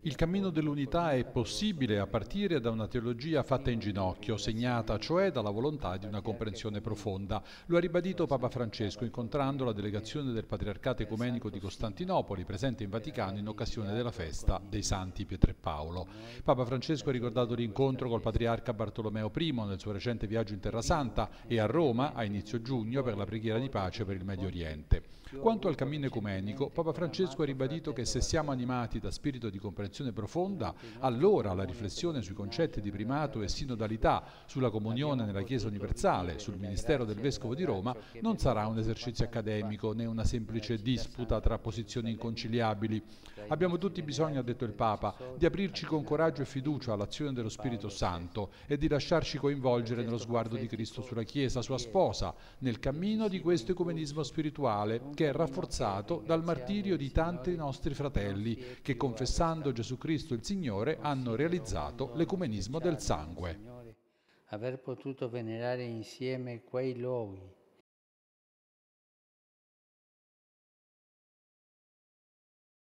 Il cammino dell'unità è possibile a partire da una teologia fatta in ginocchio, segnata cioè dalla volontà di una comprensione profonda. Lo ha ribadito Papa Francesco incontrando la delegazione del Patriarcato Ecumenico di Costantinopoli, presente in Vaticano in occasione della festa dei Santi Pietro e Paolo. Papa Francesco ha ricordato l'incontro col Patriarca Bartolomeo I nel suo recente viaggio in Terra Santa e a Roma a inizio giugno per la preghiera di pace per il Medio Oriente. Quanto al cammino ecumenico, Papa Francesco ha ribadito che se siamo animati da spirito di di comprensione profonda, allora la riflessione sui concetti di primato e sinodalità, sulla comunione nella Chiesa universale, sul ministero del Vescovo di Roma, non sarà un esercizio accademico né una semplice disputa tra posizioni inconciliabili. Abbiamo tutti bisogno, ha detto il Papa, di aprirci con coraggio e fiducia all'azione dello Spirito Santo e di lasciarci coinvolgere nello sguardo di Cristo sulla Chiesa, sua sposa, nel cammino di questo ecumenismo spirituale che è rafforzato dal martirio di tanti nostri fratelli che confessano confessando Gesù Cristo il Signore, hanno realizzato l'ecumenismo del sangue. Aver potuto venerare insieme quei luoghi